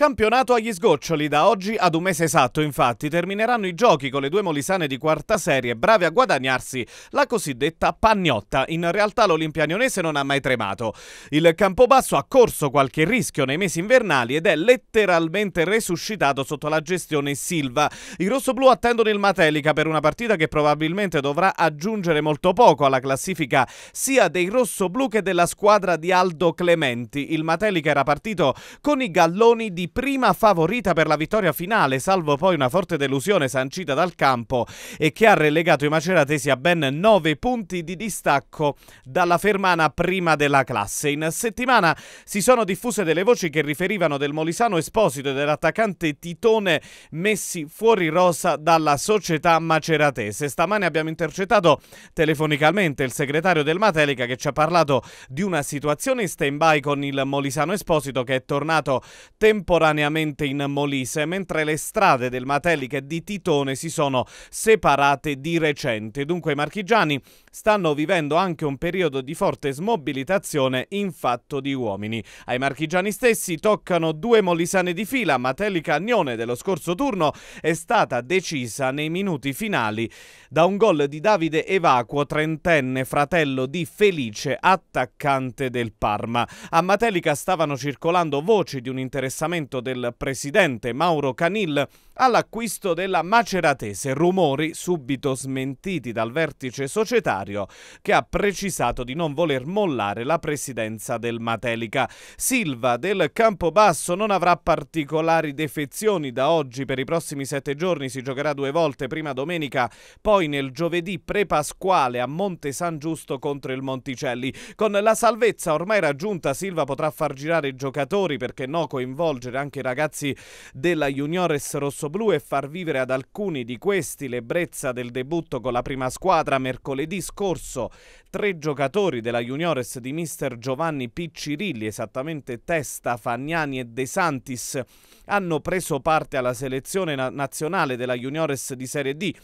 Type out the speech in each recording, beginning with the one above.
Campionato agli sgoccioli, da oggi ad un mese esatto infatti termineranno i giochi con le due molisane di quarta serie brave a guadagnarsi la cosiddetta pagnotta. In realtà l'Olimpianionese non ha mai tremato. Il Campobasso ha corso qualche rischio nei mesi invernali ed è letteralmente resuscitato sotto la gestione Silva. I rossoblù attendono il Matelica per una partita che probabilmente dovrà aggiungere molto poco alla classifica sia dei rossoblù che della squadra di Aldo Clementi. Il Matelica era partito con i galloni di prima favorita per la vittoria finale, salvo poi una forte delusione sancita dal campo e che ha relegato i maceratesi a ben 9 punti di distacco dalla Fermana prima della classe. In settimana si sono diffuse delle voci che riferivano del Molisano Esposito e dell'attaccante Titone messi fuori rosa dalla società maceratese. Stamane abbiamo intercettato telefonicamente il segretario del Matelica che ci ha parlato di una situazione in stand-by con il Molisano Esposito che è tornato temporaneamente contemporaneamente in Molise, mentre le strade del Matelica e di Titone si sono separate di recente. Dunque i marchigiani stanno vivendo anche un periodo di forte smobilitazione in fatto di uomini. Ai marchigiani stessi toccano due molisane di fila, Matelica Agnone dello scorso turno è stata decisa nei minuti finali da un gol di Davide Evacuo, trentenne fratello di Felice, attaccante del Parma. A Matelica stavano circolando voci di un interessamento intervento del presidente Mauro Canil all'acquisto della Maceratese, rumori subito smentiti dal vertice societario che ha precisato di non voler mollare la presidenza del Matelica. Silva del Campobasso non avrà particolari defezioni da oggi per i prossimi sette giorni, si giocherà due volte, prima domenica, poi nel giovedì prepasquale a Monte San Giusto contro il Monticelli. Con la salvezza ormai raggiunta Silva potrà far girare i giocatori perché no coinvolge coinvolgere anche i ragazzi della Juniores Rossoblu e far vivere ad alcuni di questi l'ebbrezza del debutto con la prima squadra mercoledì scorso. Tre giocatori della Juniores di mister Giovanni Piccirilli, esattamente Testa, Fagnani e De Santis, hanno preso parte alla selezione nazionale della Juniores di Serie D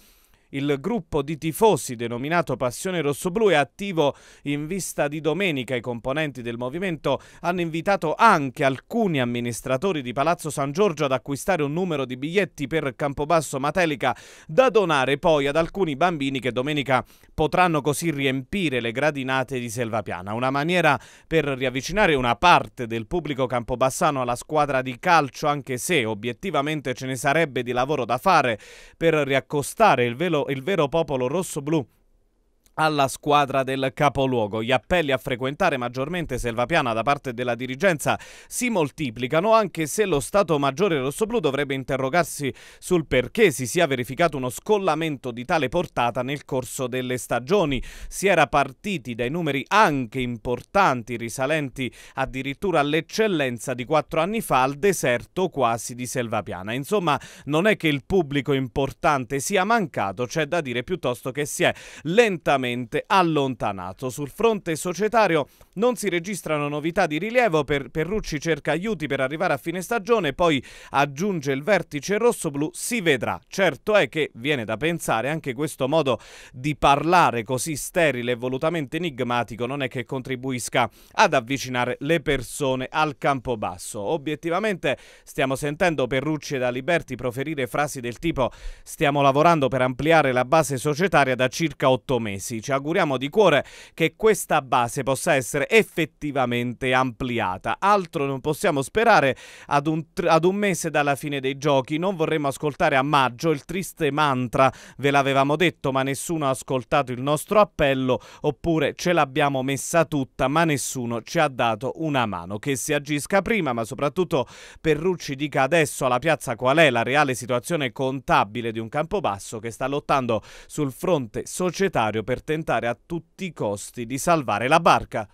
il gruppo di tifosi denominato Passione Rossoblu è attivo in vista di domenica. I componenti del movimento hanno invitato anche alcuni amministratori di Palazzo San Giorgio ad acquistare un numero di biglietti per Campobasso Matelica da donare poi ad alcuni bambini che domenica potranno così riempire le gradinate di Selvapiana. Una maniera per riavvicinare una parte del pubblico campobassano alla squadra di calcio anche se obiettivamente ce ne sarebbe di lavoro da fare per riaccostare il velo vero, il vero popolo rosso-blu alla squadra del capoluogo. Gli appelli a frequentare maggiormente Selvapiana da parte della dirigenza si moltiplicano, anche se lo Stato Maggiore Rossoblu dovrebbe interrogarsi sul perché si sia verificato uno scollamento di tale portata nel corso delle stagioni. Si era partiti dai numeri anche importanti, risalenti addirittura all'eccellenza di quattro anni fa al deserto quasi di Selvapiana. Insomma, non è che il pubblico importante sia mancato, c'è da dire piuttosto che si è lentamente ampiamente allontanato. Sul fronte societario non si registrano novità di rilievo, per Perrucci cerca aiuti per arrivare a fine stagione, poi aggiunge il vertice rosso-blu, si vedrà. Certo è che viene da pensare anche questo modo di parlare così sterile e volutamente enigmatico non è che contribuisca ad avvicinare le persone al campo basso. Obiettivamente stiamo sentendo Perrucci e da proferire frasi del tipo stiamo lavorando per ampliare la base societaria da circa otto mesi. Anzi, ci auguriamo di cuore che questa base possa essere effettivamente ampliata. Altro non possiamo sperare ad un, ad un mese dalla fine dei giochi. Non vorremmo ascoltare a maggio il triste mantra, ve l'avevamo detto, ma nessuno ha ascoltato il nostro appello, oppure ce l'abbiamo messa tutta, ma nessuno ci ha dato una mano. Che si agisca prima, ma soprattutto Perrucci dica adesso alla piazza qual è la reale situazione contabile di un Campobasso che sta lottando sul fronte societario per tentare a tutti i costi di salvare la barca.